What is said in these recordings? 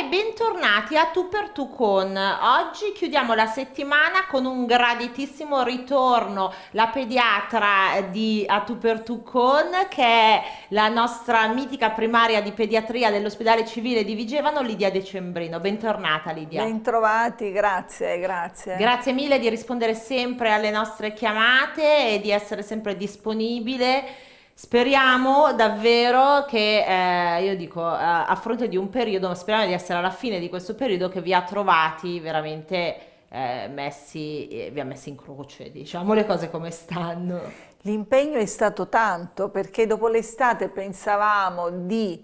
e bentornati a Tu per Tu con. Oggi chiudiamo la settimana con un graditissimo ritorno, la pediatra di A Tu per Tu con, che è la nostra mitica primaria di pediatria dell'ospedale civile di Vigevano, Lidia Decembrino. Bentornata Lidia. Bentrovati, grazie, grazie. Grazie mille di rispondere sempre alle nostre chiamate e di essere sempre disponibile Speriamo davvero che, eh, io dico, eh, a fronte di un periodo, speriamo di essere alla fine di questo periodo che vi ha trovati veramente eh, messi, eh, vi ha messi in croce, diciamo le cose come stanno. L'impegno è stato tanto perché dopo l'estate pensavamo di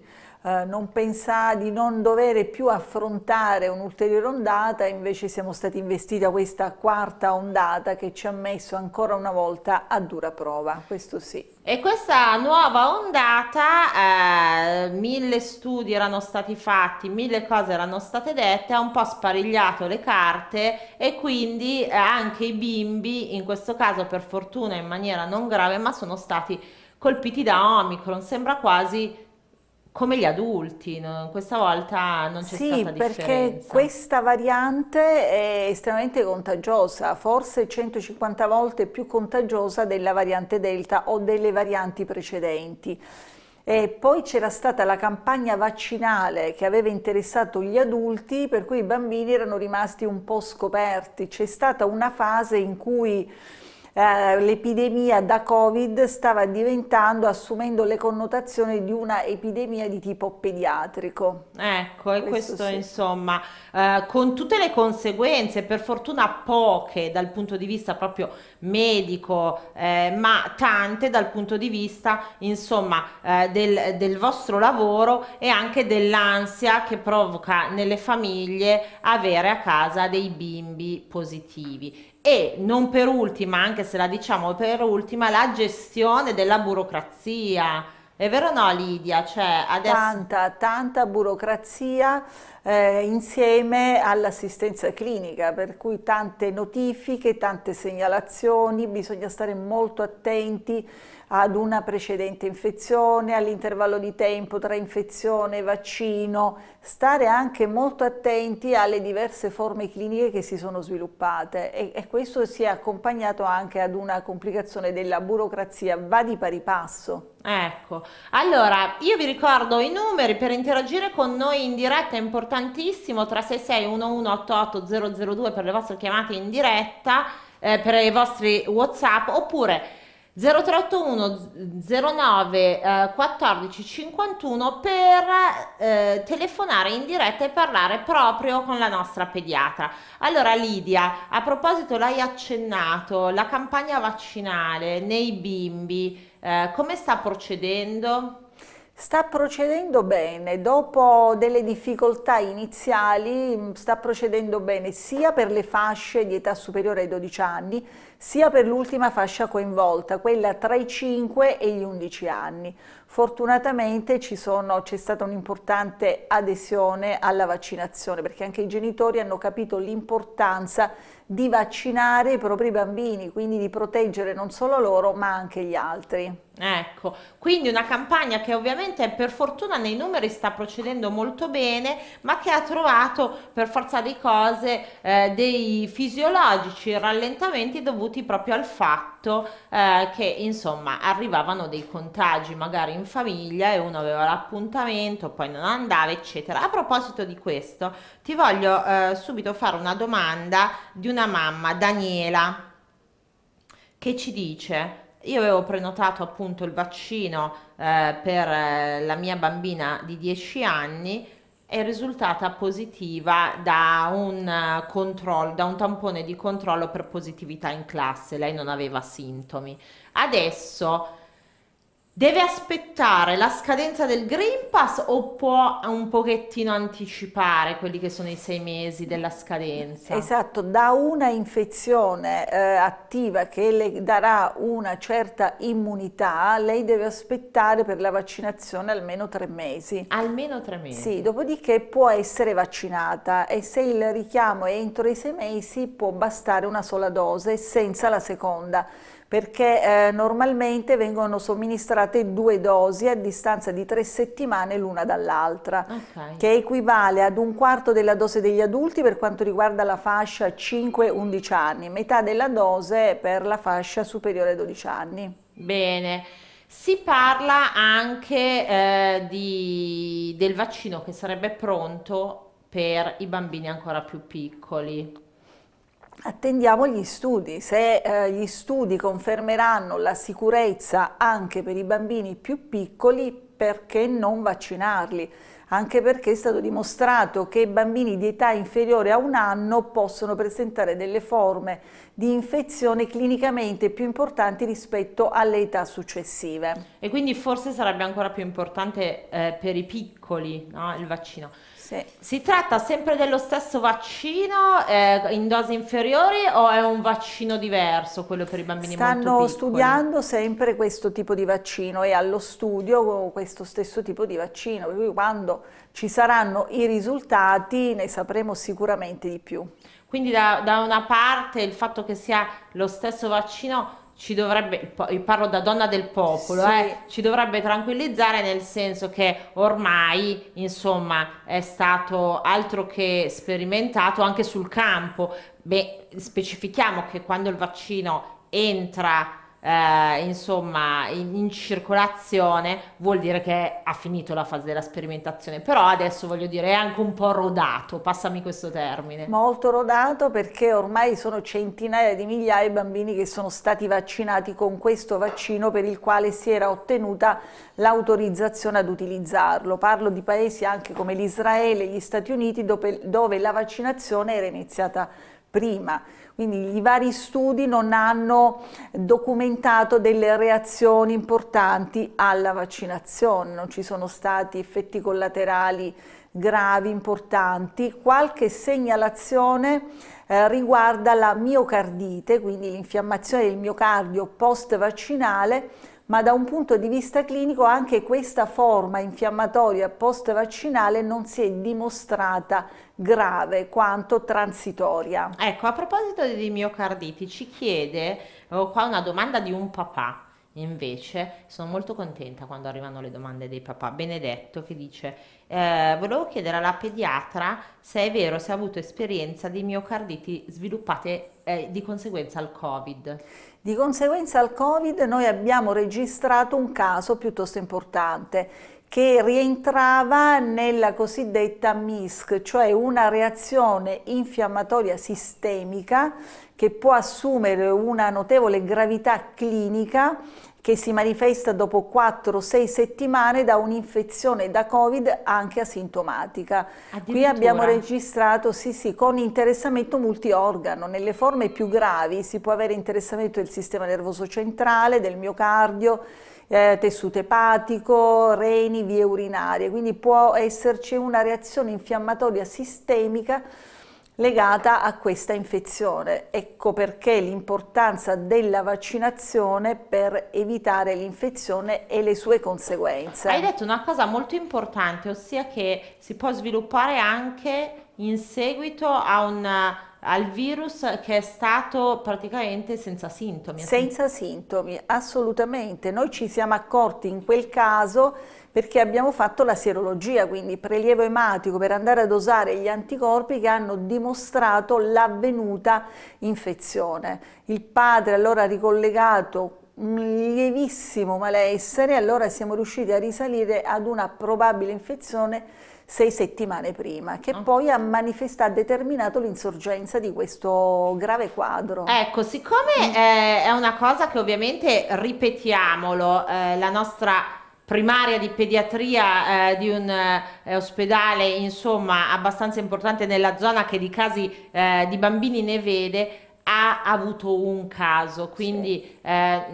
eh, non pensare di non dover più affrontare un'ulteriore ondata, invece siamo stati investiti da questa quarta ondata che ci ha messo ancora una volta a dura prova, questo sì. E questa nuova ondata, eh, mille studi erano stati fatti, mille cose erano state dette, ha un po' sparigliato le carte e quindi eh, anche i bimbi, in questo caso per fortuna in maniera non grave, ma sono stati colpiti da Omicron. Sembra quasi come gli adulti, no? questa volta non c'è sì, stata differenza. Sì, perché questa variante è estremamente contagiosa, forse 150 volte più contagiosa della variante Delta o delle varianti precedenti. E poi c'era stata la campagna vaccinale che aveva interessato gli adulti, per cui i bambini erano rimasti un po' scoperti. C'è stata una fase in cui eh, l'epidemia da Covid stava diventando, assumendo le connotazioni di una epidemia di tipo pediatrico. Ecco, e questo, questo sì. insomma, eh, con tutte le conseguenze, per fortuna poche dal punto di vista proprio medico, eh, ma tante dal punto di vista, insomma, eh, del, del vostro lavoro e anche dell'ansia che provoca nelle famiglie avere a casa dei bimbi positivi e non per ultima, anche se la diciamo per ultima, la gestione della burocrazia. È vero o no Lidia? Cioè, adesso... Tanta, tanta burocrazia eh, insieme all'assistenza clinica, per cui tante notifiche, tante segnalazioni, bisogna stare molto attenti ad una precedente infezione, all'intervallo di tempo tra infezione e vaccino, stare anche molto attenti alle diverse forme cliniche che si sono sviluppate e, e questo si è accompagnato anche ad una complicazione della burocrazia, va di pari passo. Ecco, allora io vi ricordo i numeri per interagire con noi in diretta, è importantissimo, 366 1188 002 per le vostre chiamate in diretta, eh, per i vostri Whatsapp oppure 0381 09 14 51 per eh, telefonare in diretta e parlare proprio con la nostra pediatra. Allora Lidia, a proposito l'hai accennato, la campagna vaccinale nei bimbi eh, come sta procedendo? Sta procedendo bene, dopo delle difficoltà iniziali mm, sta procedendo bene sia per le fasce di età superiore ai 12 anni, sia per l'ultima fascia coinvolta, quella tra i 5 e gli 11 anni. Fortunatamente c'è stata un'importante adesione alla vaccinazione perché anche i genitori hanno capito l'importanza di vaccinare i propri bambini, quindi di proteggere non solo loro ma anche gli altri. Ecco, quindi una campagna che ovviamente per fortuna nei numeri sta procedendo molto bene, ma che ha trovato per forza di cose eh, dei fisiologici rallentamenti dovuti proprio al fatto eh, che insomma arrivavano dei contagi magari in famiglia e uno aveva l'appuntamento, poi non andava, eccetera. A proposito di questo, ti voglio eh, subito fare una domanda di un una mamma, Daniela, che ci dice io avevo prenotato appunto il vaccino eh, per eh, la mia bambina di 10 anni è risultata positiva da un, uh, eh, control, da un tampone di controllo per positività in classe, lei non aveva sintomi. Adesso Deve aspettare la scadenza del Green Pass o può un pochettino anticipare quelli che sono i sei mesi della scadenza? Esatto, da una infezione eh, attiva che le darà una certa immunità, lei deve aspettare per la vaccinazione almeno tre mesi. Almeno tre mesi? Sì, dopodiché può essere vaccinata e se il richiamo è entro i sei mesi può bastare una sola dose senza la seconda perché eh, normalmente vengono somministrate due dosi a distanza di tre settimane l'una dall'altra, okay. che equivale ad un quarto della dose degli adulti per quanto riguarda la fascia 5-11 anni, metà della dose per la fascia superiore ai 12 anni. Bene. Si parla anche eh, di, del vaccino che sarebbe pronto per i bambini ancora più piccoli attendiamo gli studi. Se eh, gli studi confermeranno la sicurezza anche per i bambini più piccoli, perché non vaccinarli? Anche perché è stato dimostrato che bambini di età inferiore a un anno possono presentare delle forme di infezione clinicamente più importanti rispetto alle età successive. E quindi forse sarebbe ancora più importante eh, per i piccoli no? il vaccino. Sì. Si tratta sempre dello stesso vaccino eh, in dosi inferiori o è un vaccino diverso quello per i bambini Stanno studiando sempre questo tipo di vaccino e allo studio questo stesso tipo di vaccino, quando ci saranno i risultati ne sapremo sicuramente di più. Quindi da, da una parte il fatto che sia lo stesso vaccino ci dovrebbe, parlo da donna del popolo, sì. eh, ci dovrebbe tranquillizzare nel senso che ormai, insomma, è stato altro che sperimentato anche sul campo. Beh, specifichiamo che quando il vaccino entra eh, insomma in, in, circolazione vuol dire che ha finito la fase della sperimentazione però adesso voglio dire è anche un po' rodato passami questo termine molto rodato perché ormai sono centinaia di migliaia di bambini che sono stati vaccinati con questo vaccino per il quale si era ottenuta l'autorizzazione ad utilizzarlo parlo di paesi anche come l'Israele e gli Stati Uniti dove, dove la vaccinazione era iniziata prima. Quindi i vari studi non hanno documentato delle reazioni importanti alla vaccinazione, non ci sono stati effetti collaterali gravi, importanti, qualche segnalazione eh, riguarda la miocardite, quindi l'infiammazione del miocardio post vaccinale ma da un punto di vista clinico anche questa forma infiammatoria post-vaccinale non si è dimostrata grave quanto transitoria. Ecco, a proposito di miocarditi, ci chiede, ho oh, qua una domanda di un papà, Invece sono molto contenta quando arrivano le domande dei papà. Benedetto che dice, eh, volevo chiedere alla pediatra se è vero, se ha avuto esperienza di miocarditi sviluppate eh, di conseguenza al Covid. Di conseguenza al Covid noi abbiamo registrato un caso piuttosto importante che rientrava nella cosiddetta MISC, cioè una reazione infiammatoria sistemica che può assumere una notevole gravità clinica che si manifesta dopo 4-6 settimane da un'infezione da Covid anche asintomatica. Qui abbiamo registrato sì, sì, con interessamento multiorgano. Nelle forme più gravi si può avere interessamento del sistema nervoso centrale, del miocardio, eh, tessuto epatico, reni, vie urinarie. Quindi può esserci una reazione infiammatoria sistemica legata a questa infezione. Ecco perché l'importanza della vaccinazione per evitare l'infezione e le sue conseguenze. Hai detto una cosa molto importante, ossia che si può sviluppare anche in seguito a un al virus che è stato praticamente senza sintomi. Senza sintomi, assolutamente. Noi ci siamo accorti in quel caso perché abbiamo fatto la serologia, quindi prelievo ematico per andare a dosare gli anticorpi che hanno dimostrato l'avvenuta infezione. Il padre allora ha ricollegato un lievissimo malessere, allora siamo riusciti a risalire ad una probabile infezione sei settimane prima, che ah. poi ha manifestato, ha determinato l'insorgenza di questo grave quadro. Ecco, siccome eh, è una cosa che ovviamente, ripetiamolo, eh, la nostra primaria di pediatria eh, di un eh, ospedale insomma abbastanza importante nella zona che di casi eh, di bambini ne vede ha avuto un caso quindi sì. Eh,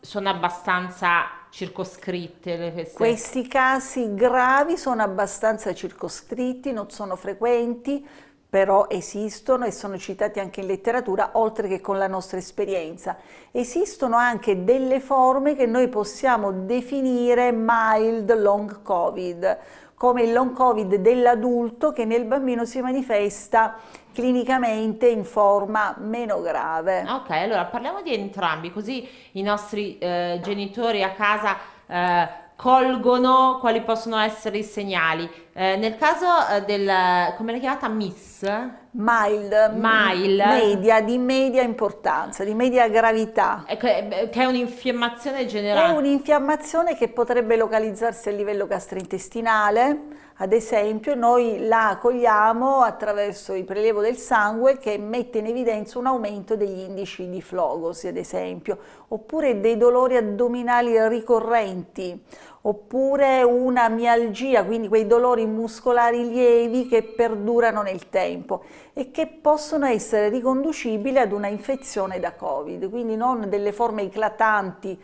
sono abbastanza circoscritte le queste... questi casi gravi sono abbastanza circoscritti non sono frequenti però esistono e sono citati anche in letteratura, oltre che con la nostra esperienza. Esistono anche delle forme che noi possiamo definire mild long covid, come il long covid dell'adulto che nel bambino si manifesta clinicamente in forma meno grave. Ok, allora parliamo di entrambi, così i nostri eh, genitori a casa eh, colgono quali possono essere i segnali. Eh, nel caso eh, del, come l'hai chiamata, Miss? Mild, Mild. Media, di media importanza, di media gravità. Eh, che è un'infiammazione generale. È un'infiammazione che potrebbe localizzarsi a livello gastrointestinale, ad esempio noi la cogliamo attraverso il prelievo del sangue che mette in evidenza un aumento degli indici di flogosi, ad esempio, oppure dei dolori addominali ricorrenti oppure una mialgia, quindi quei dolori muscolari lievi che perdurano nel tempo e che possono essere riconducibili ad una infezione da Covid, quindi non delle forme eclatanti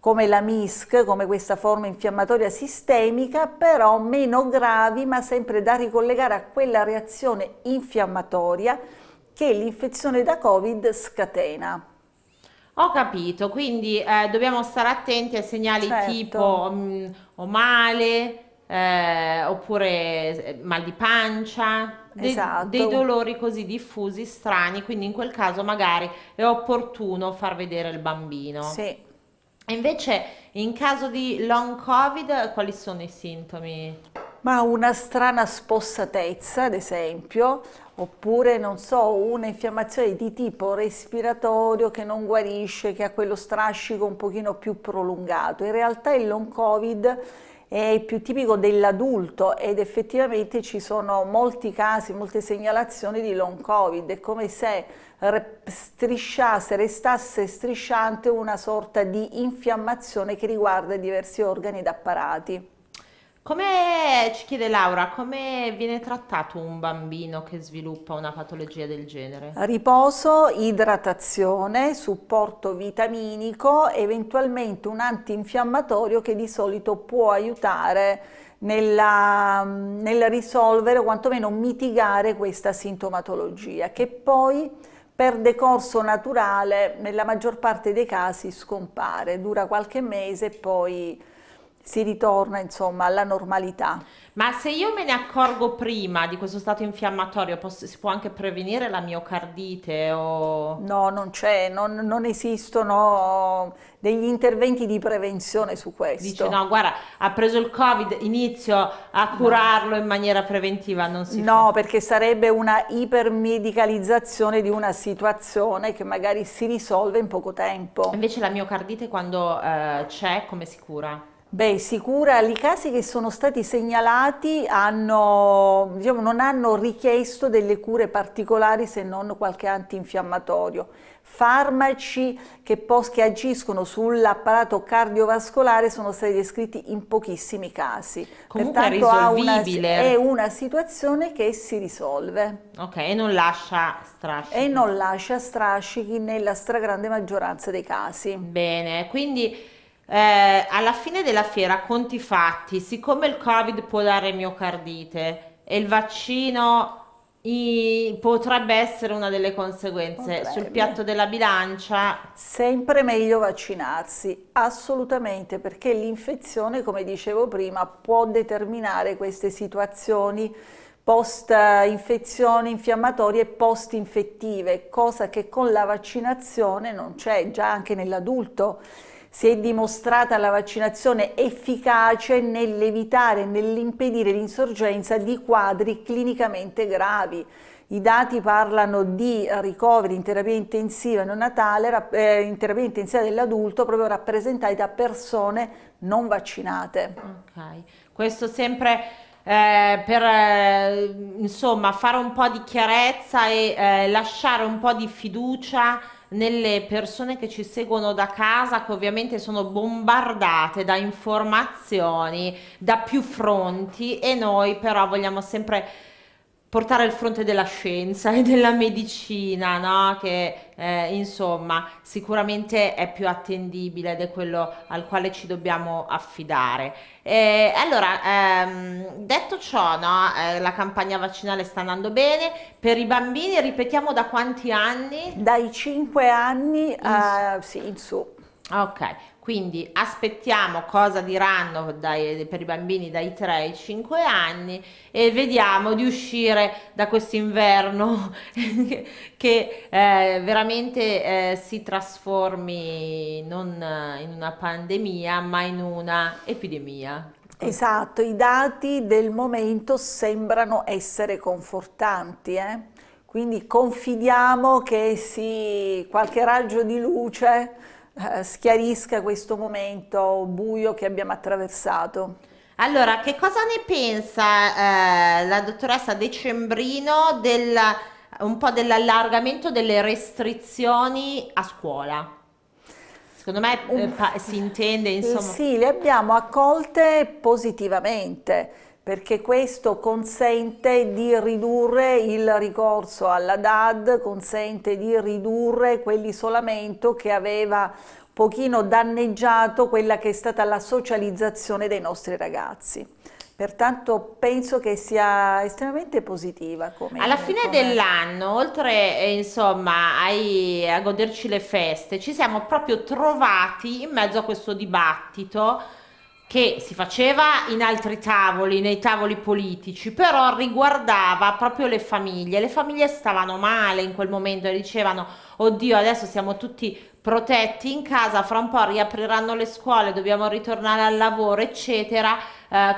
come la MISC, come questa forma infiammatoria sistemica, però meno gravi, ma sempre da ricollegare a quella reazione infiammatoria che l'infezione da Covid scatena. Ho capito, quindi eh, dobbiamo stare attenti a segnali Certo. tipo mh, mm, o male, eh, oppure eh, mal di pancia, de- esatto. dei Esatto. dolori così diffusi, strani, quindi in quel caso magari è opportuno far vedere il bambino. Sì. E invece in caso di long COVID, quali sono i sintomi? Ma una strana spossatezza, ad esempio, oppure non so, un'infiammazione di tipo respiratorio che non guarisce, che ha quello strascico un pochino più prolungato. In realtà il long covid è più tipico dell'adulto ed effettivamente ci sono molti casi, molte segnalazioni di long covid, è come se strisciasse, restasse strisciante una sorta di infiammazione che riguarda diversi organi ed apparati. Come ci chiede Laura, come viene trattato un bambino che sviluppa una patologia del genere? Riposo, idratazione, supporto vitaminico, eventualmente un antinfiammatorio che di solito può aiutare nella, nel risolvere o quantomeno mitigare questa sintomatologia che poi per decorso naturale nella maggior parte dei casi scompare, dura qualche mese e poi si ritorna insomma alla normalità. Ma se io me ne accorgo prima di questo stato infiammatorio, posso, si può anche prevenire la miocardite? O... No, non c'è, non, non, esistono degli interventi di prevenzione su questo. Dice no, guarda, ha preso il Covid, inizio a curarlo in maniera preventiva, non si No, fa. perché sarebbe una ipermedicalizzazione di una situazione che magari si risolve in poco tempo. Invece la miocardite quando eh, c'è, come si cura? Beh, sicura, i casi che sono stati segnalati hanno, diciamo, non hanno richiesto delle cure particolari se non qualche antinfiammatorio. Farmaci che, che agiscono sull'apparato cardiovascolare sono stati descritti in pochissimi casi. Comunque Pertanto è, una, è una situazione che si risolve. Ok, e non lascia strascichi. E non lascia strascichi nella stragrande maggioranza dei casi. Bene, quindi eh, alla fine della fiera, conti fatti, siccome il Covid può dare miocardite e il vaccino i, potrebbe essere una delle conseguenze potrebbe. sul piatto della bilancia. Sempre meglio vaccinarsi, assolutamente, perché l'infezione, come dicevo prima, può determinare queste situazioni post infezioni infiammatorie e post infettive, cosa che con la vaccinazione non c'è, già anche nell'adulto si è dimostrata la vaccinazione efficace nell'evitare, e nell'impedire l'insorgenza di quadri clinicamente gravi. I dati parlano di ricoveri in terapia intensiva neonatale, eh, in terapia intensiva dell'adulto, proprio rappresentati da persone non vaccinate. Okay. Questo sempre eh, per eh, insomma, fare un po' di chiarezza e eh, lasciare un po' di fiducia nelle persone che ci seguono da casa, che ovviamente sono bombardate da informazioni da più fronti e noi però vogliamo sempre portare al fronte della scienza e della medicina, no? che eh, insomma sicuramente è più attendibile ed è quello al quale ci dobbiamo affidare. E, allora, ehm, detto ciò, no? eh, la campagna vaccinale sta andando bene, per i bambini ripetiamo da quanti anni? Dai 5 anni in a, su. Eh, sì, in su. Ok, quindi aspettiamo cosa diranno dai, per i bambini dai 3 ai 5 anni e vediamo di uscire da questo inverno che eh, veramente eh, si trasformi non eh, in una pandemia ma in una epidemia. Esatto, i dati del momento sembrano essere confortanti. Eh? Quindi confidiamo che si, qualche raggio di luce eh, schiarisca questo momento buio che abbiamo attraversato. Allora, che cosa ne pensa eh, la dottoressa Decembrino del, un po' dell'allargamento delle restrizioni a scuola? Secondo me eh, si intende, eh, insomma. Sì, le abbiamo accolte positivamente perché questo consente di ridurre il ricorso alla DAD, consente di ridurre quell'isolamento che aveva un pochino danneggiato quella che è stata la socializzazione dei nostri ragazzi. Pertanto penso che sia estremamente positiva. Come, Alla fine come... dell'anno, oltre eh, insomma, ai, a goderci le feste, ci siamo proprio trovati in mezzo a questo dibattito che si faceva in altri tavoli, nei tavoli politici, però riguardava proprio le famiglie. Le famiglie stavano male in quel momento e dicevano, oddio, adesso siamo tutti protetti in casa, fra un po' riapriranno le scuole, dobbiamo ritornare al lavoro, eccetera. Eh,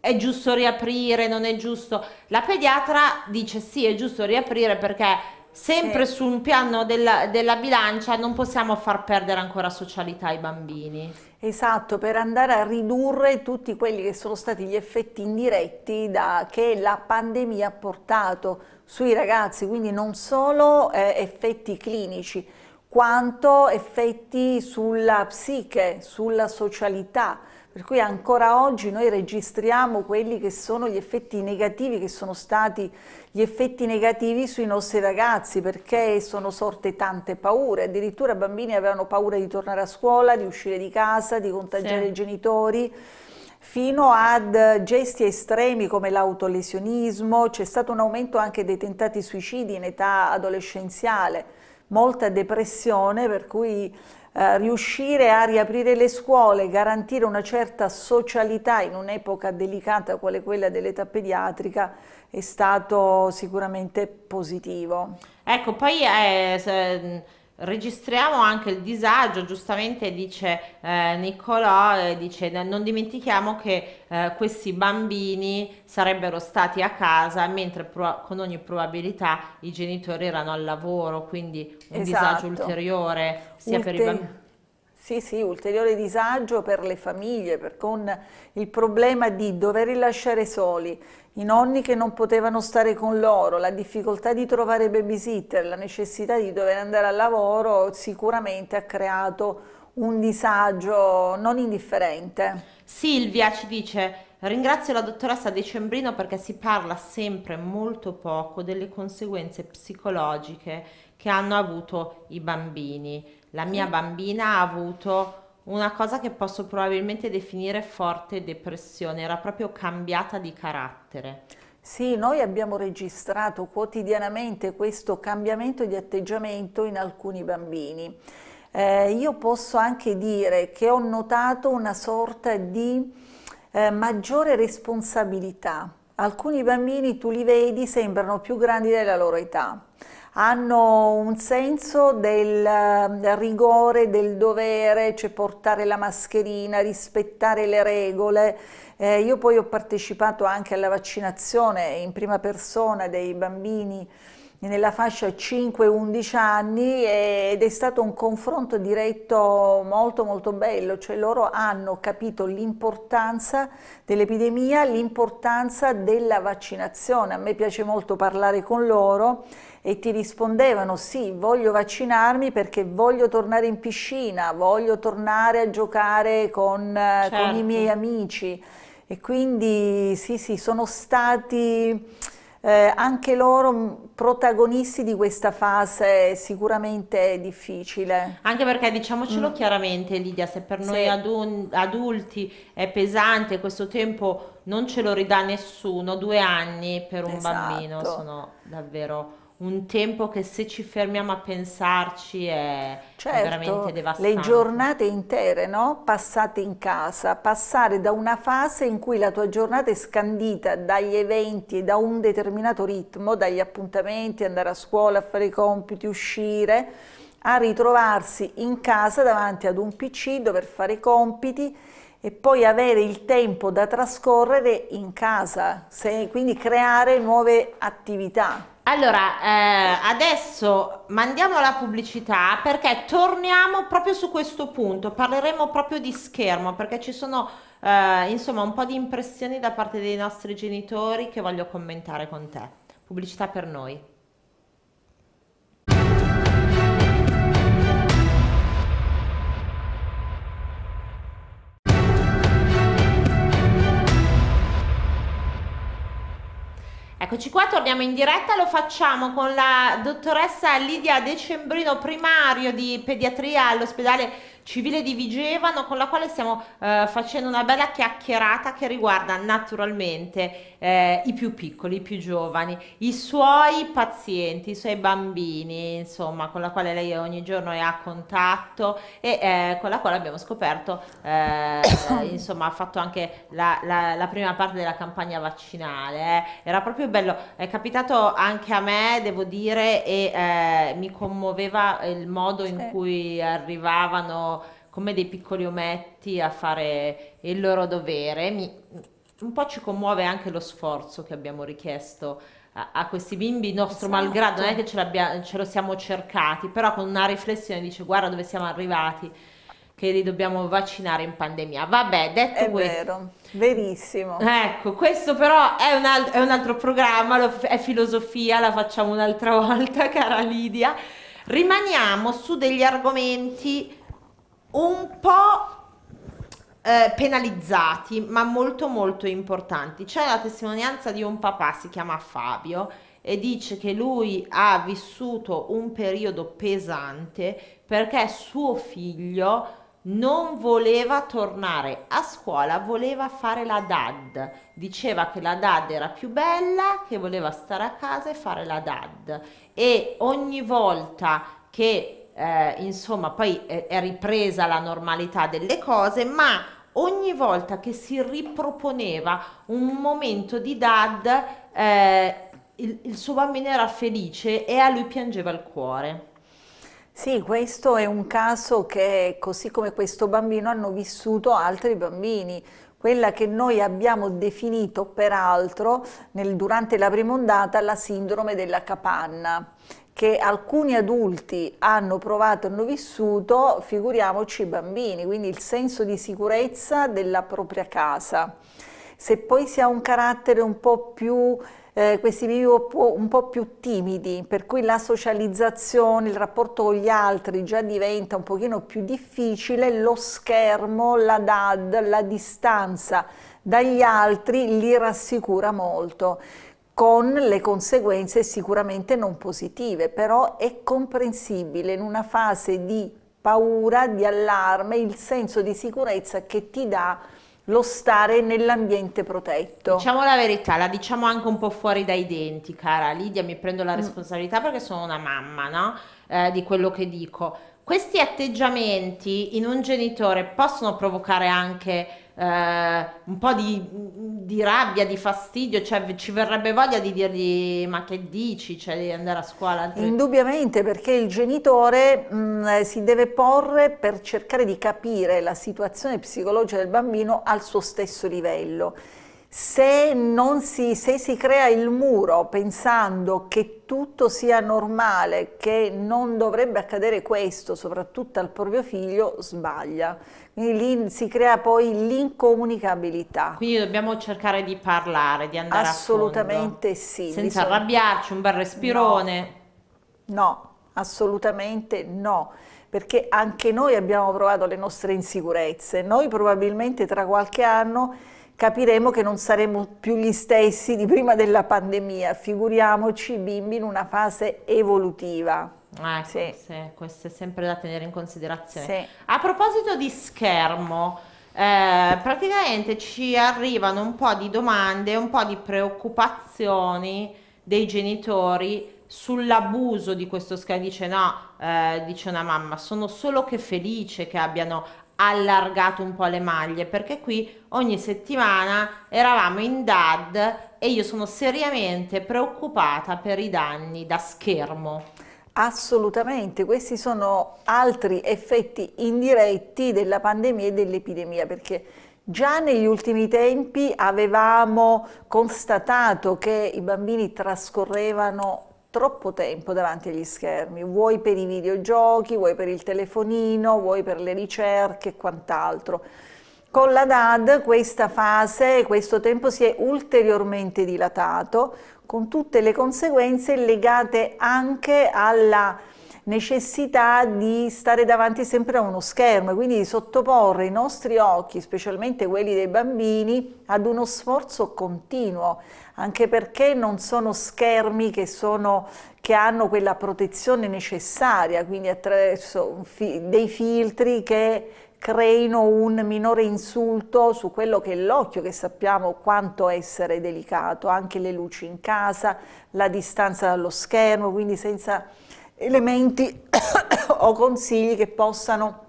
è giusto riaprire, non è giusto. La pediatra dice sì, è giusto riaprire perché sempre sì. su un piano della, della bilancia non possiamo far perdere ancora socialità ai bambini. Esatto, per andare a ridurre tutti quelli che sono stati gli effetti indiretti da, che la pandemia ha portato sui ragazzi, quindi non solo eh, effetti clinici, quanto effetti sulla psiche, sulla socialità, per cui ancora oggi noi registriamo quelli che sono gli effetti negativi, che sono stati gli effetti negativi sui nostri ragazzi, perché sono sorte tante paure. Addirittura i bambini avevano paura di tornare a scuola, di uscire di casa, di contagiare sì. i genitori fino ad gesti estremi come l'autolesionismo, c'è stato un aumento anche dei tentati suicidi in età adolescenziale, molta depressione per cui eh, riuscire a riaprire le scuole, garantire una certa socialità in un'epoca delicata quale quella dell'età pediatrica è stato sicuramente positivo. Ecco, poi eh, registriamo anche il disagio, giustamente dice eh, Niccolò, eh, dice non dimentichiamo che eh, questi bambini sarebbero stati a casa mentre pro- con ogni probabilità i genitori erano al lavoro, quindi un esatto. disagio ulteriore sia Ulter per i bambini. Sì, sì, ulteriore disagio per le famiglie, per con il problema di doverli lasciare soli, i nonni che non potevano stare con loro, la difficoltà di trovare babysitter, la necessità di dover andare al lavoro sicuramente ha creato un disagio non indifferente. Silvia ci dice Ringrazio la dottoressa Decembrino perché si parla sempre molto poco delle conseguenze psicologiche che hanno avuto i bambini. La mia bambina ha avuto una cosa che posso probabilmente definire forte depressione, era proprio cambiata di carattere. Sì, noi abbiamo registrato quotidianamente questo cambiamento di atteggiamento in alcuni bambini. Eh, io posso anche dire che ho notato una sorta di eh, maggiore responsabilità. Alcuni bambini tu li vedi, sembrano più grandi della loro età hanno un senso del, eh, rigore, del dovere, cioè portare la mascherina, rispettare le regole. Eh, io poi ho partecipato anche alla vaccinazione in prima persona dei bambini nella fascia 5-11 anni ed è stato un confronto diretto molto molto bello, cioè loro hanno capito l'importanza dell'epidemia, l'importanza della vaccinazione. A me piace molto parlare con loro e ti rispondevano sì, voglio vaccinarmi perché voglio tornare in piscina, voglio tornare a giocare con, certo. con i certo. miei amici. E quindi sì, sì, sono stati eh, anche loro mm, protagonisti di questa fase sicuramente difficile. Anche perché diciamocelo mm. chiaramente Lidia, se per sì. noi adulti è pesante questo tempo non ce lo ridà nessuno, due anni per un esatto. bambino sono davvero un tempo che se ci fermiamo a pensarci è certo, veramente devastante. Le giornate intere, no? Passate in casa, passare da una fase in cui la tua giornata è scandita dagli eventi, e da un determinato ritmo, dagli appuntamenti, andare a scuola, a fare i compiti, uscire, a ritrovarsi in casa davanti ad un PC, dover fare i compiti e poi avere il tempo da trascorrere in casa, se, quindi creare nuove attività. Allora, eh, adesso mandiamo la pubblicità perché torniamo proprio su questo punto, parleremo proprio di schermo perché ci sono eh, insomma un po' di impressioni da parte dei nostri genitori che voglio commentare con te. Pubblicità per noi. Eccoci qua, torniamo in diretta, lo facciamo con la dottoressa Lidia Decembrino, primario di pediatria all'ospedale civile di Vigevano con la quale stiamo eh, facendo una bella chiacchierata che riguarda naturalmente eh, i più piccoli, i più giovani, i suoi pazienti, i suoi bambini, insomma, con la quale lei ogni giorno è a contatto e eh, con la quale abbiamo scoperto, eh, insomma, ha fatto anche la, la, la, prima parte della campagna vaccinale. Eh. Era proprio bello, è capitato anche a me, devo dire, e eh, mi commuoveva il modo in cui arrivavano come dei piccoli ometti a fare il loro dovere. Mi, un po' ci commuove anche lo sforzo che abbiamo richiesto a, a questi bimbi, nostro esatto. malgrado, non è che ce, ce, lo siamo cercati, però con una riflessione dice guarda dove siamo arrivati, che li dobbiamo vaccinare in pandemia. Vabbè, detto è questo... Vero, verissimo. Ecco, questo però è un, alt è un altro programma, lo, è filosofia, la facciamo un'altra volta, cara Lidia. Rimaniamo su degli argomenti un po' eh, penalizzati, ma molto molto importanti. C'è la testimonianza di un papà, si chiama Fabio, e dice che lui ha vissuto un periodo pesante perché suo figlio non voleva tornare a scuola, voleva fare la DAD. Diceva che la DAD era più bella, che voleva stare a casa e fare la DAD. E ogni volta che eh, insomma poi eh, è ripresa la normalità delle cose, ma ogni volta che si riproponeva un momento di dad, eh, il, il suo bambino era felice e a lui piangeva il cuore. Sì, questo è un caso che, così come questo bambino, hanno vissuto altri bambini. Quella che noi abbiamo definito, peraltro, nel, durante la prima ondata, la sindrome della capanna che alcuni adulti hanno provato e hanno vissuto, figuriamoci i bambini, quindi il senso di sicurezza della propria casa. Se poi si ha un carattere un po' più, eh, questi bimbi un po' più timidi, per cui la socializzazione, il rapporto con gli altri già diventa un pochino più difficile, lo schermo, la DAD, la distanza dagli altri li rassicura molto con le conseguenze sicuramente non positive, però è comprensibile in una fase di paura, di allarme, il senso di sicurezza che ti dà lo stare nell'ambiente protetto. Diciamo la verità, la diciamo anche un po' fuori dai denti, cara Lidia, mi prendo la mm. responsabilità mm. perché sono una mamma, no? Eh, di quello che dico. Questi atteggiamenti in un genitore possono provocare anche eh, un po' di, di, rabbia, di fastidio, cioè ci verrebbe voglia di dirgli ma che dici, cioè di andare a scuola. Altri... Indubbiamente perché il genitore mh, mm, eh, si deve porre per cercare di capire la situazione psicologica del bambino al suo stesso livello se, si, se si crea il muro pensando che tutto sia normale, che non dovrebbe accadere questo, soprattutto al proprio figlio, sbaglia. Quindi lì si crea poi l'incomunicabilità. Quindi dobbiamo cercare di parlare, di andare Assolutamente a fondo. sì. Senza bisogna... arrabbiarci, un bel respirone. No, no assolutamente no perché anche noi abbiamo provato le nostre insicurezze. Noi probabilmente tra qualche anno capiremo che non saremo più gli stessi di prima della pandemia, figuriamoci i bimbi in una fase evolutiva. Ecco, sì. Sì, questo è sempre da tenere in considerazione. Sì. A proposito di schermo, eh, praticamente ci arrivano un po' di domande, un po' di preoccupazioni dei genitori sull'abuso di questo schermo dice no eh, dice una mamma sono solo che felice che abbiano allargato un po' le maglie perché qui ogni settimana eravamo in DAD e io sono seriamente preoccupata per i danni da schermo. Assolutamente, questi sono altri effetti indiretti della pandemia e dell'epidemia perché Già negli ultimi tempi avevamo constatato che i bambini trascorrevano troppo tempo davanti agli schermi, vuoi per i videogiochi, vuoi per il telefonino, vuoi per le ricerche e quant'altro. Con la DAD questa fase, questo tempo si è ulteriormente dilatato, con tutte le conseguenze legate anche alla necessità di stare davanti sempre a uno schermo e quindi di sottoporre i nostri occhi, specialmente quelli dei bambini, ad uno sforzo continuo, anche perché non sono schermi che, sono, che hanno quella protezione necessaria, quindi attraverso dei filtri che creino un minore insulto su quello che è l'occhio, che sappiamo quanto essere delicato, anche le luci in casa, la distanza dallo schermo, quindi senza elementi o consigli che possano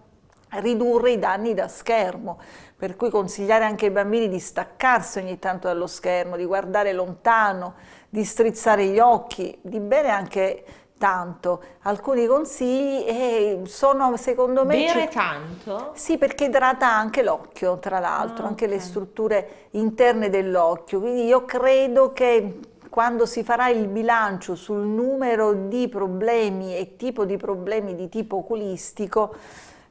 ridurre i danni da schermo, per cui consigliare anche ai bambini di staccarsi ogni tanto dallo schermo, di guardare lontano, di strizzare gli occhi, di bere anche tanto. Alcuni consigli e eh, sono secondo me... Bere tanto? Sì, perché idrata anche l'occhio, tra l'altro, ah, anche okay. le strutture interne dell'occhio. Quindi io credo che quando si farà il bilancio sul numero di problemi e tipo di problemi di tipo oculistico,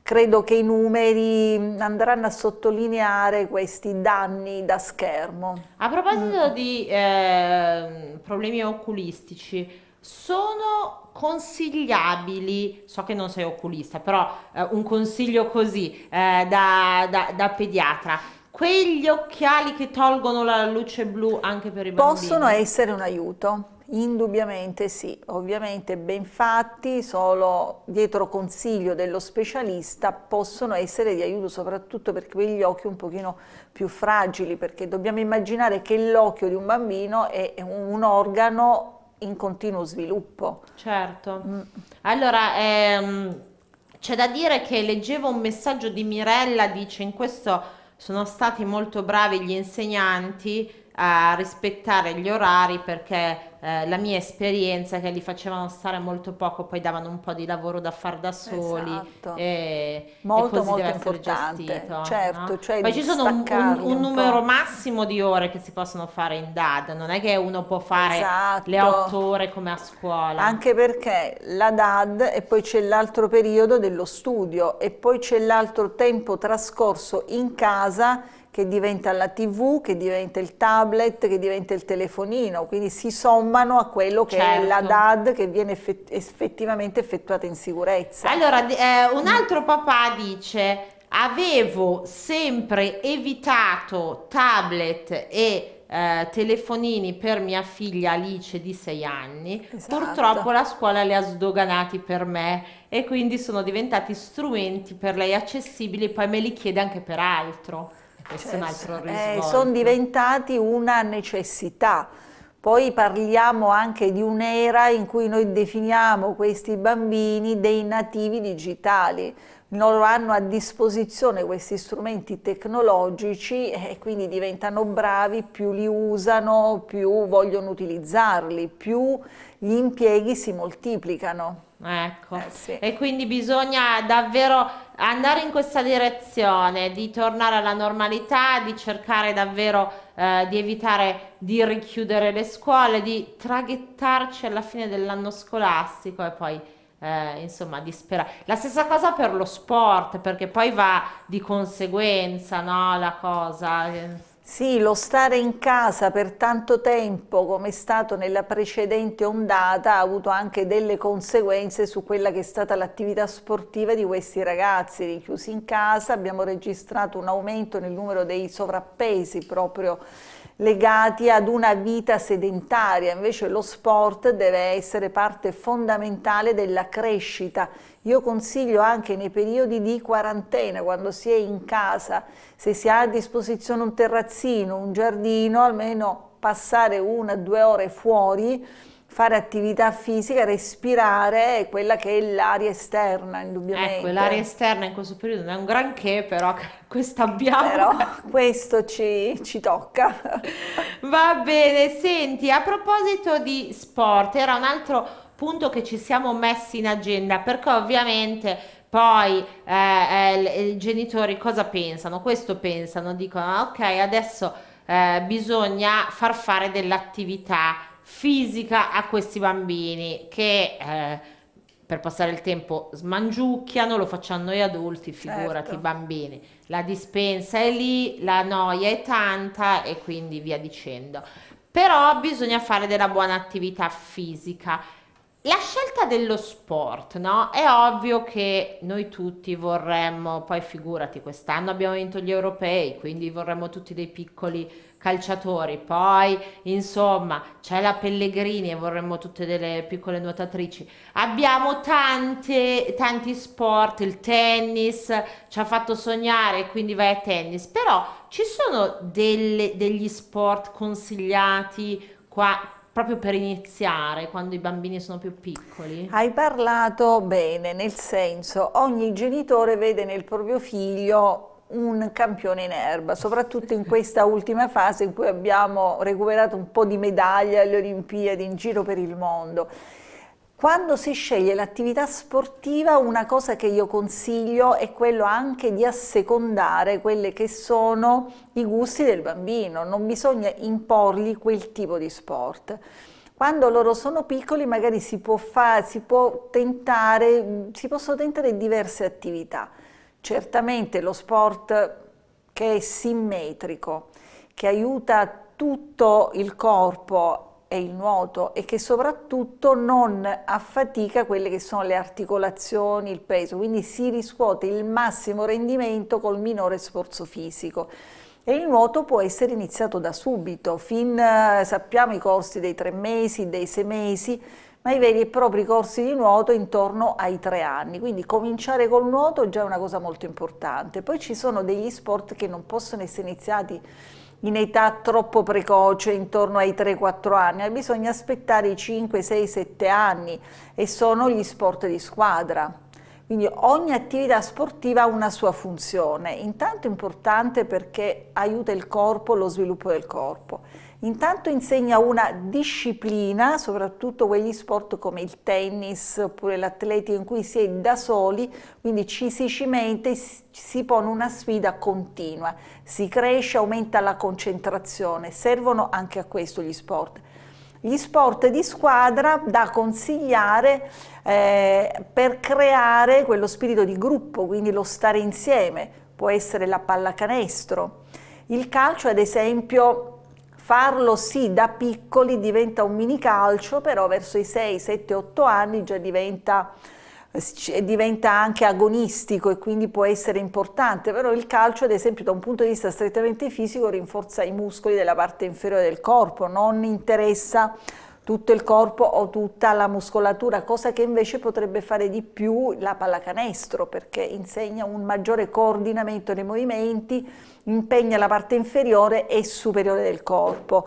credo che i numeri mm, andranno a sottolineare questi danni da schermo. A proposito mm. di eh, problemi oculistici, sono consigliabili, so che non sei oculista, però eh, un consiglio così eh, da, da, da pediatra, quegli occhiali che tolgono la luce blu anche per i bambini? Possono essere un aiuto Indubbiamente sì, ovviamente ben fatti, solo dietro consiglio dello specialista possono essere di aiuto soprattutto per quegli occhi un pochino più fragili, perché dobbiamo immaginare che l'occhio di un bambino è un organo in continuo sviluppo. Certo. Mm. Allora, ehm, c'è da dire che leggevo un messaggio di Mirella, dice in questo sono stati molto bravi gli insegnanti a rispettare gli orari perché eh, la mia esperienza è che li facevano stare molto poco, poi davano un po' di lavoro da fare da soli. Esatto. E, molto, e così molto importante. Gestito, certo, no? cioè poi ci sono un, un, un numero po'. massimo di ore che si possono fare in DAD, non è che uno può fare esatto. le otto ore come a scuola. Anche perché la DAD e poi c'è l'altro periodo dello studio e poi c'è l'altro tempo trascorso in casa che diventa la tv, che diventa il tablet, che diventa il telefonino, quindi si sommano a quello che certo. è la DAD certo. che viene effett effettivamente effettuata in sicurezza. Allora, eh, un altro papà dice, avevo sempre evitato tablet e eh, telefonini per mia figlia Alice di 6 anni. Esatto. Purtroppo la scuola li ha sdoganati per me e quindi sono diventati strumenti per lei accessibili e poi me li chiede anche per altro questo è un eh, altro risvolto. Eh, sono diventati una necessità. Poi parliamo anche di un'era in cui noi definiamo questi bambini dei nativi digitali, non hanno a disposizione questi strumenti tecnologici e quindi diventano bravi, più li usano, più vogliono utilizzarli, più gli impieghi si moltiplicano. Ecco, eh, sì. e quindi bisogna davvero andare in questa direzione di tornare alla normalità, di cercare davvero eh, di evitare di richiudere le scuole, di traghettarci alla fine dell'anno scolastico e poi eh, insomma, disperati. La stessa cosa per lo sport, perché poi va di conseguenza, no, la cosa... Ehm. Sì, lo stare in casa per tanto tempo, come è stato nella precedente ondata, ha avuto anche delle conseguenze su quella che è stata l'attività sportiva di questi ragazzi rinchiusi in casa. Abbiamo registrato un aumento nel numero dei sovrappesi proprio legati ad una vita sedentaria, invece lo sport deve essere parte fondamentale della crescita. Io consiglio anche nei periodi di quarantena, quando si è in casa, se si ha a disposizione un terrazzino, un giardino, almeno passare una o due ore fuori fare attività fisica, respirare quella che è l'aria esterna, indubbiamente. Ecco, l'aria esterna in questo periodo non è un granché, però questa abbiamo. Però questo ci, ci tocca. Va bene, senti, a proposito di sport, era un altro punto che ci siamo messi in agenda, perché ovviamente poi eh, eh, i genitori cosa pensano? Questo pensano, dicono ah, ok adesso eh, bisogna far fare dell'attività fisica a questi bambini che eh, per passare il tempo smangiucchiano, lo facciamo noi adulti, figurati certo. bambini. La dispensa è lì, la noia è tanta e quindi via dicendo. Però bisogna fare della buona attività fisica. La scelta dello sport, no? È ovvio che noi tutti vorremmo, poi figurati, quest'anno abbiamo vinto gli europei, quindi vorremmo tutti dei piccoli calciatori, poi insomma c'è la Pellegrini e vorremmo tutte delle piccole nuotatrici. Abbiamo tante, tanti sport, il tennis ci ha fatto sognare, quindi vai a tennis, però ci sono delle, degli sport consigliati qua proprio per iniziare quando i bambini sono più piccoli? Hai parlato bene, nel senso ogni genitore vede nel proprio figlio un campione in erba, soprattutto in questa ultima fase in cui abbiamo recuperato un po' di medaglie alle Olimpiadi in giro per il mondo. Quando si sceglie l'attività sportiva, una cosa che io consiglio è quello anche di assecondare quelli che sono i gusti del bambino, non bisogna imporgli quel tipo di sport quando loro sono piccoli magari si può fare, si può tentare, si possono tentare diverse attività certamente lo sport che è simmetrico, che aiuta tutto il corpo e il nuoto e che soprattutto non affatica quelle che sono le articolazioni, il peso, quindi si riscuote il massimo rendimento col minore sforzo fisico. E il nuoto può essere iniziato da subito, fin eh, sappiamo i costi dei tre mesi, dei sei mesi, ma i veri e propri corsi di nuoto intorno ai tre anni, quindi cominciare col nuoto già è una cosa molto importante. Poi ci sono degli sport che non possono essere iniziati in età troppo precoce, intorno ai 3-4 anni, bisogna aspettare i 5, 6, 7 anni e sono gli sport di squadra. Quindi ogni attività sportiva ha una sua funzione, intanto è importante perché aiuta il corpo, lo sviluppo del corpo Intanto insegna una disciplina, soprattutto quegli sport come il tennis oppure l'atletica in cui si è da soli, quindi ci si cimenta e si pone una sfida continua, si cresce, aumenta la concentrazione, servono anche a questo gli sport. Gli sport di squadra da consigliare eh, per creare quello spirito di gruppo, quindi lo stare insieme, può essere la pallacanestro. Il calcio ad esempio farlo sì da piccoli diventa un mini calcio, però verso i 6, 7, 8 anni già diventa diventa anche agonistico e quindi può essere importante, però il calcio ad esempio da un punto di vista strettamente fisico rinforza i muscoli della parte inferiore del corpo, non interessa tutto il corpo o tutta la muscolatura, cosa che invece potrebbe fare di più la pallacanestro perché insegna un maggiore coordinamento dei movimenti impegna la parte inferiore e superiore del corpo.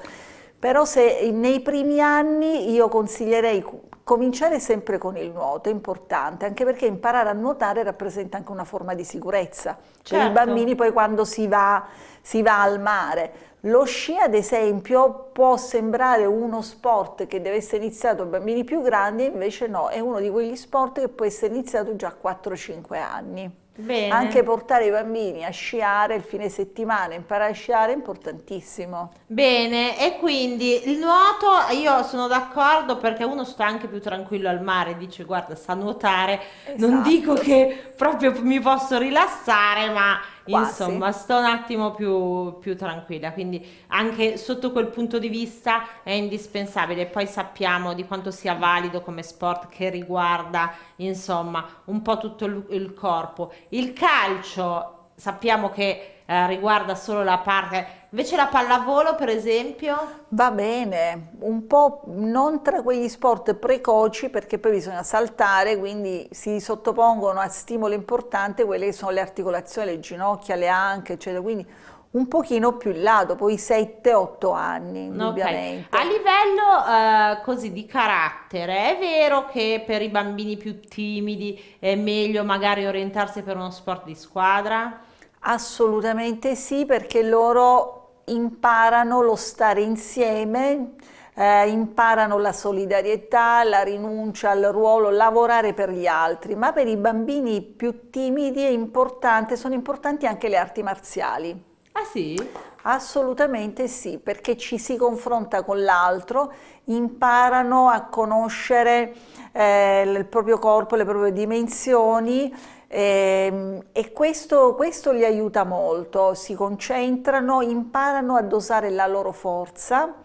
Però se nei primi anni io consiglierei cominciare sempre con il nuoto, è importante, anche perché imparare a nuotare rappresenta anche una forma di sicurezza. Cioè certo. i bambini poi quando si va, si va al mare, lo sci, ad esempio, può sembrare uno sport che deve essere iniziato a bambini più grandi, invece no, è uno di quegli sport che può essere iniziato già a 4-5 anni. Bene. Anche portare i bambini a sciare il fine settimana, imparare a sciare è importantissimo. Bene, e quindi il nuoto io sono d'accordo perché uno sta anche più tranquillo al mare, dice guarda sa nuotare, esatto. non dico che proprio mi posso rilassare, ma Quasi. Insomma, sto un attimo più, più, tranquilla, quindi anche sotto quel punto di vista è indispensabile. Poi sappiamo di quanto sia valido come sport che riguarda, insomma, un po' tutto il, il corpo. Il calcio sappiamo che eh, riguarda solo la parte... Invece la pallavolo, per esempio? Va bene, un po' non tra quegli sport precoci perché poi bisogna saltare, quindi si sottopongono a stimolo importante quelle che sono le articolazioni, le ginocchia, le anche, eccetera. Quindi un pochino più in là, dopo i 7-8 anni, ovviamente. Okay. A livello eh, così di carattere, è vero che per i bambini più timidi è meglio magari orientarsi per uno sport di squadra? Assolutamente sì, perché loro imparano lo stare insieme, eh, imparano la solidarietà, la rinuncia al ruolo, lavorare per gli altri, ma per i bambini più timidi è importante, sono importanti anche le arti marziali. Ah sì? Assolutamente sì, perché ci si confronta con l'altro, imparano a conoscere eh, il proprio corpo, le proprie dimensioni e, ehm, e questo, questo li aiuta molto, si concentrano, imparano a dosare la loro forza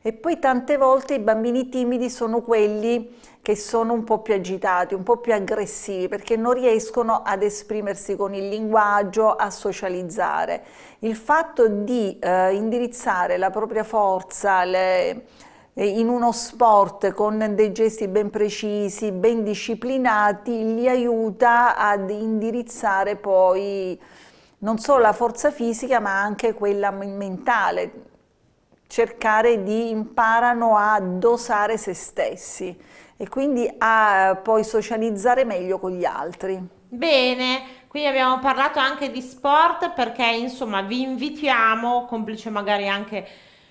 e poi tante volte i bambini timidi sono quelli che sono un po' più agitati, un po' più aggressivi, perché non riescono ad esprimersi con il linguaggio, a socializzare. Il fatto di eh, indirizzare la propria forza, le, eh, in uno sport con dei gesti ben precisi, ben disciplinati, li aiuta ad indirizzare poi non solo la forza fisica ma anche quella mentale, cercare di imparano a dosare se stessi e quindi a poi socializzare meglio con gli altri. Bene, quindi abbiamo parlato anche di sport perché insomma vi invitiamo, complice magari anche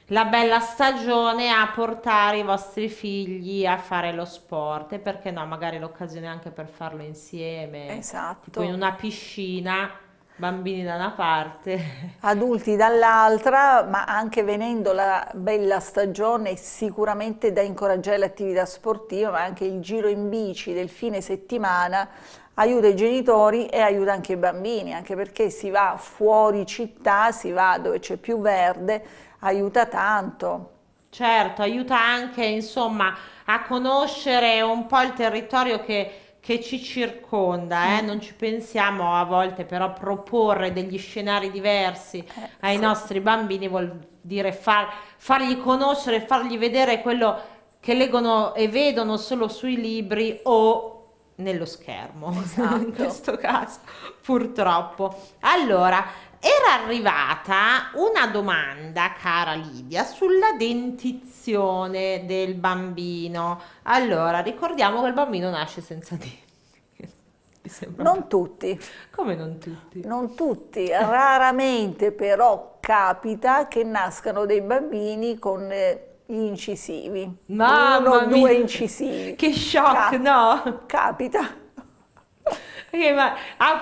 la bella stagione a portare i vostri figli a fare lo sport e perché no, magari l'occasione anche per farlo insieme. Esatto. Tipo in una piscina, bambini da una parte, adulti dall'altra, ma anche venendo la bella stagione sicuramente da incoraggiare l'attività sportiva, ma anche il giro in bici del fine settimana aiuta i genitori e aiuta anche i bambini, anche perché si va fuori città, si va dove c'è più verde aiuta tanto. Certo, aiuta anche insomma a conoscere un po' il territorio che, che ci circonda, eh? Mm. non ci pensiamo a volte però proporre degli scenari diversi eh, ai sì. nostri bambini vuol dire far, fargli conoscere, fargli vedere quello che leggono e vedono solo sui libri o nello schermo esatto. in questo caso purtroppo allora era arrivata una domanda, cara Lidia, sulla dentizione del bambino. Allora, ricordiamo che il bambino nasce senza denti. Non tutti. Come non tutti? Non tutti, raramente però capita che nascano dei bambini con eh, gli incisivi. Mamma Uno, mia. due incisivi. Che shock, Cap no? Capita. Perché va,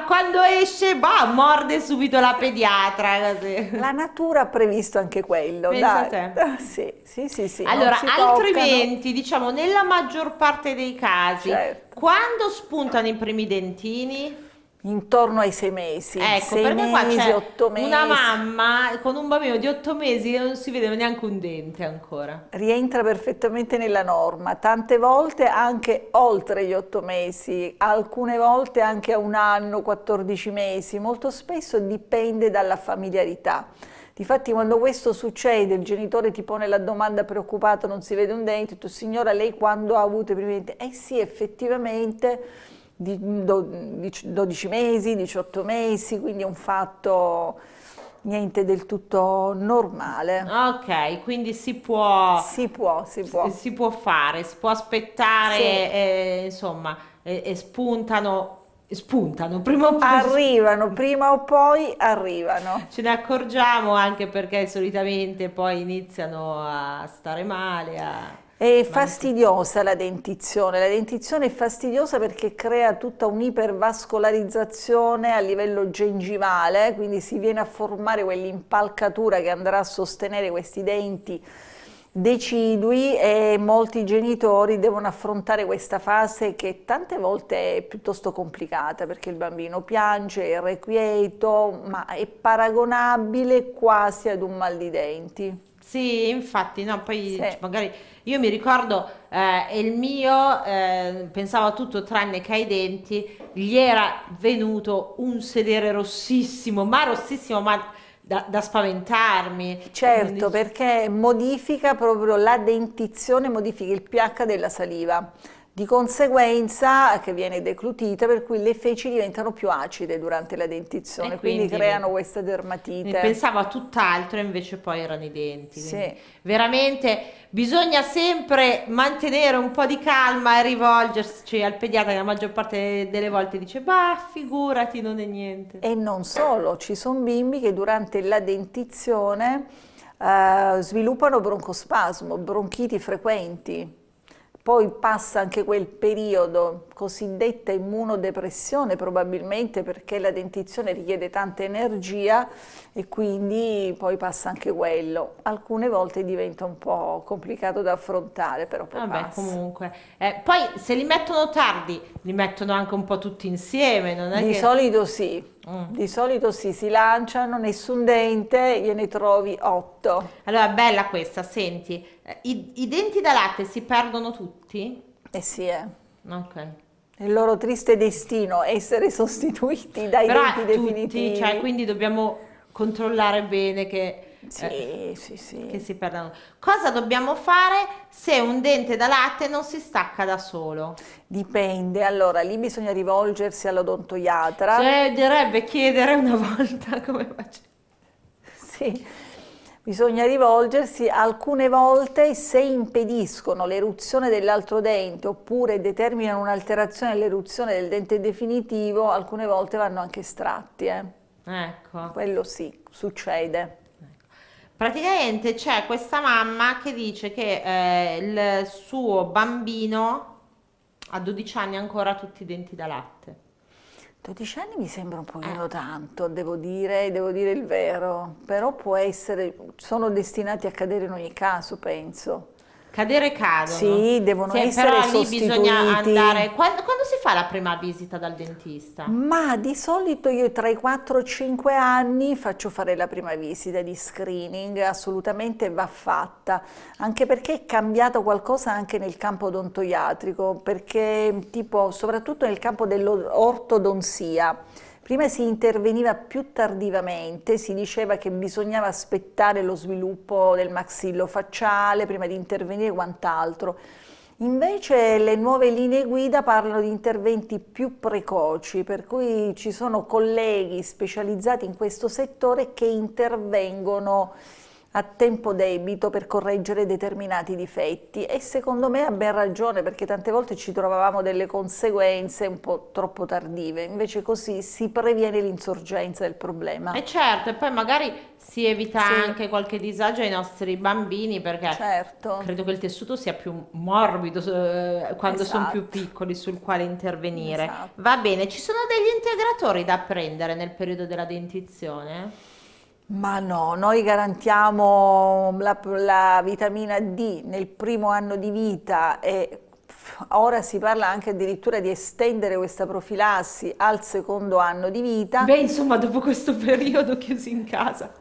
quando esce, bah, morde subito la pediatra. Così. La natura ha previsto anche quello. Pensa dai. Te. Sì, sì, sì, sì. Allora, altrimenti, toccano. diciamo, nella maggior parte dei casi, certo. quando spuntano i primi dentini? intorno ai sei mesi, ecco, sei mesi, otto mesi. Una mamma con un bambino di otto mesi non si vedeva neanche un dente ancora. Rientra perfettamente nella norma, tante volte anche oltre gli otto mesi, alcune volte anche a un anno, 14 mesi, molto spesso dipende dalla familiarità. Difatti quando questo succede, il genitore ti pone la domanda preoccupato, non si vede un dente, tu signora lei quando ha avuto i primi denti? Eh sì, effettivamente di 12 mesi, 18 mesi, quindi è un fatto niente del tutto normale. Ok, quindi si può... Si può, si può. Si può fare, si può aspettare, sì. eh, insomma, e, eh, spuntano spuntano prima o poi arrivano prima o poi arrivano ce ne accorgiamo anche perché solitamente poi iniziano a stare male a è fastidiosa la dentizione, la dentizione è fastidiosa perché crea tutta un'ipervascolarizzazione a livello gengivale, quindi si viene a formare quell'impalcatura che andrà a sostenere questi denti decidui e molti genitori devono affrontare questa fase che tante volte è piuttosto complicata perché il bambino piange, è requieto, ma è paragonabile quasi ad un mal di denti. Sì, infatti, no, poi sì. magari io mi ricordo eh, il mio eh, pensavo a tutto tranne che ai denti, gli era venuto un sedere rossissimo, ma rossissimo, ma da, da spaventarmi. Certo, Quindi... perché modifica proprio la dentizione, modifica il pH della saliva di conseguenza che viene declutita per cui le feci diventano più acide durante la dentizione, e quindi, quindi creano questa dermatite. Pensavo a tutt'altro invece poi erano i denti. Sì. Veramente bisogna sempre mantenere un po' di calma e rivolgersi al pediatra che la maggior parte delle volte dice ma figurati non è niente. E non solo, ci sono bimbi che durante la dentizione eh, sviluppano broncospasmo, bronchiti frequenti poi passa anche quel periodo cosiddetta immunodepressione probabilmente perché la dentizione richiede tanta energia e quindi poi passa anche quello. Alcune volte diventa un po' complicato da affrontare però poi Vabbè, passa. comunque. Eh, poi se li mettono tardi li mettono anche un po' tutti insieme, non è Di che... solito sì. Mm. Di solito sì, si lanciano, nessun dente, gliene trovi otto. Allora, bella questa, senti, i, I, denti da latte si perdono tutti? Eh sì, eh. Ok. Il loro triste destino, essere sostituiti dai Però denti tutti, definitivi. Cioè, quindi dobbiamo controllare bene che... Eh, sì, eh, sì, sì. Che si perdano. Cosa dobbiamo fare se un dente da latte non si stacca da solo? Dipende, allora lì bisogna rivolgersi all'odontoiatra. Cioè, direbbe chiedere una volta come faccio. Sì Bisogna rivolgersi alcune volte se impediscono l'eruzione dell'altro dente oppure determinano un'alterazione dell'eruzione del dente definitivo, alcune volte vanno anche estratti. Eh. Ecco. Quello sì, succede. Praticamente c'è questa mamma che dice che eh, il suo bambino ha 12 anni ancora tutti i denti da latte. 12 anni mi sembra un pochino eh. tanto, devo dire, devo dire il vero, però può essere, sono destinati a cadere in ogni caso, penso cadere cadono. Sì, devono sì, essere però lì bisogna andare... Quando, quando, si fa la prima visita dal dentista? Ma di solito io tra i 4 e i 5 anni faccio fare la prima visita di screening, assolutamente va fatta, anche perché è cambiato qualcosa anche nel campo odontoiatrico, perché tipo soprattutto nel campo dell'ortodonsia, Prima si interveniva più tardivamente, si diceva che bisognava aspettare lo sviluppo del maxillo facciale prima di intervenire e quant'altro. Invece le nuove linee guida parlano di interventi più precoci, per cui ci sono colleghi specializzati in questo settore che intervengono a tempo debito per correggere determinati difetti e secondo me ha ben ragione perché tante volte ci trovavamo delle conseguenze un po' troppo tardive, invece così si previene l'insorgenza del problema. E certo, e poi magari si evita sì. anche qualche disagio ai nostri bambini perché certo. credo che il tessuto sia più morbido eh, quando esatto. sono più piccoli sul quale intervenire. Esatto. Va bene, ci sono degli integratori da prendere nel periodo della dentizione? Ma no, noi garantiamo la, la, vitamina D nel primo anno di vita e ora si parla anche addirittura di estendere questa profilassi al secondo anno di vita. Beh, insomma, dopo questo periodo chiusi in casa.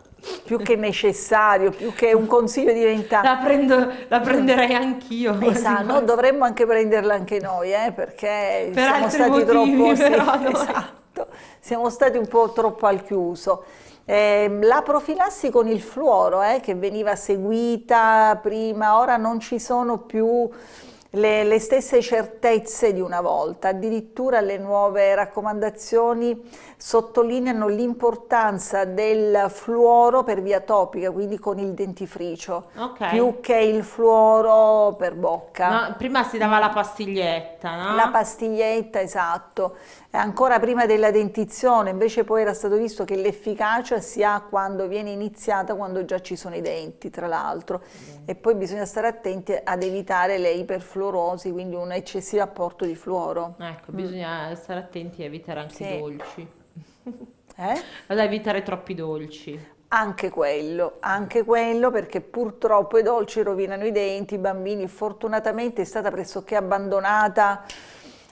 Più che necessario, più che un consiglio di vent'anni. La, prendo, la prenderei anch'io. Esatto, dovremmo anche prenderla anche noi, eh, perché per siamo stati motivi, troppo... sì, esatto, siamo stati un po' troppo al chiuso. Eh, la profilassi con il fluoro eh, che veniva seguita prima, ora non ci sono più le, le stesse certezze di una volta, addirittura le nuove raccomandazioni sottolineano l'importanza del fluoro per via topica, quindi con il dentifricio, okay. più che il fluoro per bocca. No, prima si dava la pastiglietta, no? La pastiglietta, esatto. Ancora prima della dentizione, invece poi era stato visto che l'efficacia si ha quando viene iniziata, quando già ci sono i denti, tra l'altro. E poi bisogna stare attenti ad evitare le iperfluorosi, quindi un eccessivo apporto di fluoro. Ecco, bisogna mm. stare attenti a evitare anche sì. i dolci. Eh? Ad evitare troppi dolci. Anche quello, anche quello perché purtroppo i dolci rovinano i denti, i bambini fortunatamente è stata pressoché abbandonata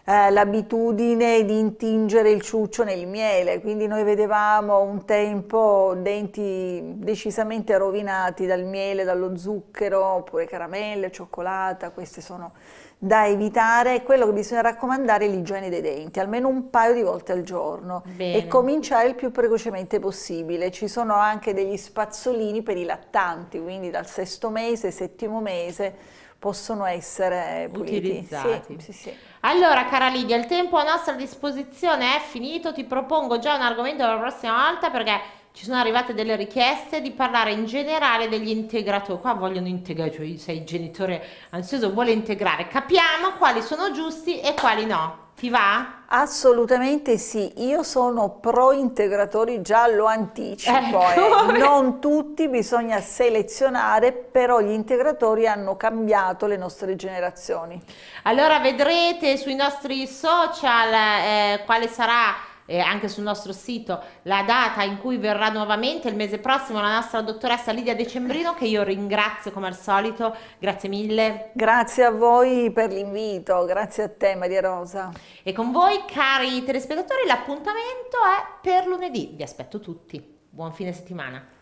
eh, l'abitudine di intingere il ciuccio nel miele, quindi noi vedevamo un tempo denti decisamente rovinati dal miele, dallo zucchero, oppure caramelle, cioccolata, queste sono da evitare, quello che bisogna raccomandare è l'igiene dei denti, almeno un paio di volte al giorno Bene. e cominciare il più precocemente possibile. Ci sono anche degli spazzolini per i lattanti, quindi dal sesto mese, settimo mese possono essere puliti. utilizzati. Sì, sì, sì. Allora, cara Lidia, il tempo a nostra disposizione è finito, ti propongo già un argomento per la prossima volta perché ci sono arrivate delle richieste di parlare in generale degli integratori. Qua vogliono integrare, cioè se il genitore ansioso vuole integrare, capiamo quali sono giusti e quali no. Ti va? Assolutamente sì, io sono pro integratori, già lo anticipo, eh, eh. non tutti bisogna selezionare, però gli integratori hanno cambiato le nostre generazioni. Allora vedrete sui nostri social eh, quale sarà eh, anche sul nostro sito la data in cui verrà nuovamente il mese prossimo la nostra dottoressa Lidia Decembrino che io ringrazio come al solito, grazie mille. Grazie a voi per l'invito, grazie a te Maria Rosa. E con voi cari telespettatori l'appuntamento è per lunedì, vi aspetto tutti, buon fine settimana.